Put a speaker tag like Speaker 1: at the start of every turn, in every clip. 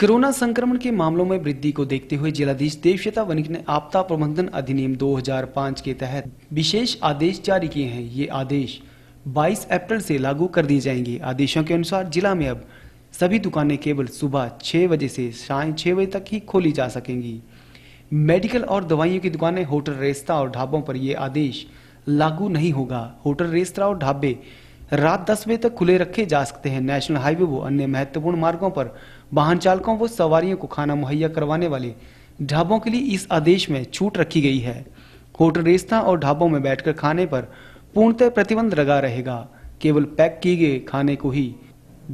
Speaker 1: corona संक्रमण के मामलों में वृद्धि को देखते हुए जिलाधीश देवश्वेता वनिक ने आपदा प्रबंधन अधिनियम 2005 के तहत विशेष आदेश जारी किए हैं ये आदेश 22 अप्रैल से लागू कर दिए जाएंगे आदेशों के अनुसार जिला में अब सभी दुकानें केवल सुबह 6 बजे से शाम 6 बजे तक ही खोली जा सकेंगी मेडिकल और दवाइयों की दुकानें होटल रेस्ता और ढाबों पर ये आदेश लागू नहीं होगा होटल रेस्तरा और ढाबे रात दस बजे तक खुले रखे जा सकते हैं नेशनल हाईवे व अन्य महत्वपूर्ण मार्गों पर वाहन चालकों व सवारियों को खाना मुहैया करवाने वाले ढाबों के लिए इस आदेश में छूट रखी गई है होटल रेस्ता और ढाबों में बैठकर खाने पर पूर्णतः प्रतिबंध लगा रहेगा केवल पैक किए गए खाने को ही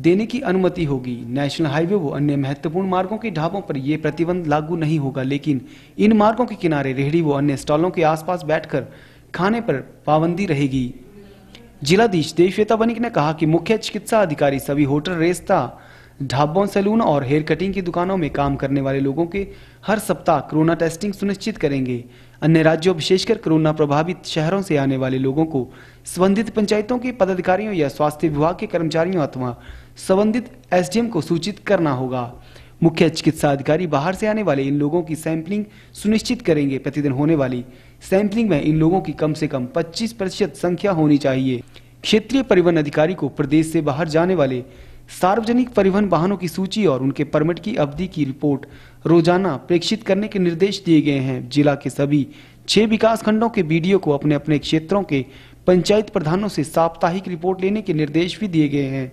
Speaker 1: देने की अनुमति होगी नेशनल हाईवे व अन्य महत्वपूर्ण मार्गों के ढाबों पर यह प्रतिबंध लागू नहीं होगा लेकिन इन मार्गों के किनारे रेहड़ी व अन्य स्टॉलों के आसपास बैठकर खाने पर पाबंदी रहेगी जिलाधीश देवश्वेता बनिक ने कहा कि मुख्य चिकित्सा अधिकारी सभी होटल रेस्ता ढाबों सैलून और हेयर कटिंग की दुकानों में काम करने वाले लोगों के हर सप्ताह कोरोना टेस्टिंग सुनिश्चित करेंगे अन्य राज्यों विशेषकर कोरोना प्रभावित शहरों से आने वाले लोगों को संबंधित पंचायतों के पदाधिकारियों या स्वास्थ्य विभाग के कर्मचारियों अथवा संबंधित एसडीएम को सूचित करना होगा मुख्य चिकित्सा अधिकारी बाहर से आने वाले इन लोगों की सैंपलिंग सुनिश्चित करेंगे प्रतिदिन होने वाली सैंपलिंग में इन लोगों की कम से कम 25 प्रतिशत संख्या होनी चाहिए क्षेत्रीय परिवहन अधिकारी को प्रदेश से बाहर जाने वाले सार्वजनिक परिवहन वाहनों की सूची और उनके परमिट की अवधि की रिपोर्ट रोजाना प्रेक्षित करने के निर्देश दिए गए हैं जिला के सभी छह विकास खंडों के बीडीओ को अपने अपने क्षेत्रों के पंचायत प्रधानों से साप्ताहिक रिपोर्ट लेने के निर्देश भी दिए गए हैं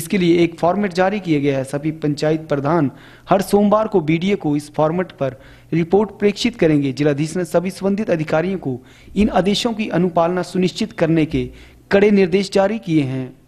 Speaker 1: इसके लिए एक फॉर्मेट जारी किया गया है सभी पंचायत प्रधान हर सोमवार को बीडीए को इस फॉर्मेट पर रिपोर्ट प्रेक्षित करेंगे जिलाधीश ने सभी संबंधित अधिकारियों को इन आदेशों की अनुपालना सुनिश्चित करने के कड़े निर्देश जारी किए हैं